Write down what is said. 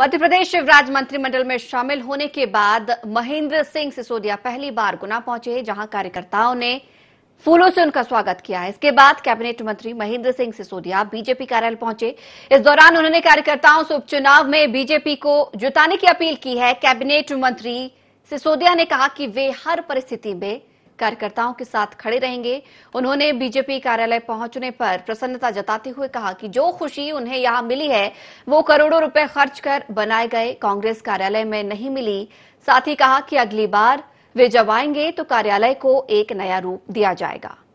मध्य प्रदेश शिवराज मंत्रिमंडल में शामिल होने के बाद महेंद्र सिंह सिसोदिया पहली बार गुना पहुंचे जहां कार्यकर्ताओं ने फूलों से उनका स्वागत किया है इसके बाद कैबिनेट मंत्री महेंद्र सिंह सिसोदिया बीजेपी कार्यालय पहुंचे इस दौरान उन्होंने कार्यकर्ताओं से उपचुनाव में बीजेपी को जुटाने की अपील की है कैबिनेट मंत्री सिसोदिया ने कहा कि वे हर परिस्थिति में कार्यकर्ताओं के साथ खड़े रहेंगे उन्होंने बीजेपी कार्यालय पहुंचने पर प्रसन्नता जताते हुए कहा कि जो खुशी उन्हें यहां मिली है वो करोड़ों रुपए खर्च कर बनाए गए कांग्रेस कार्यालय में नहीं मिली साथ ही कहा कि अगली बार वे जब आएंगे तो कार्यालय को एक नया रूप दिया जाएगा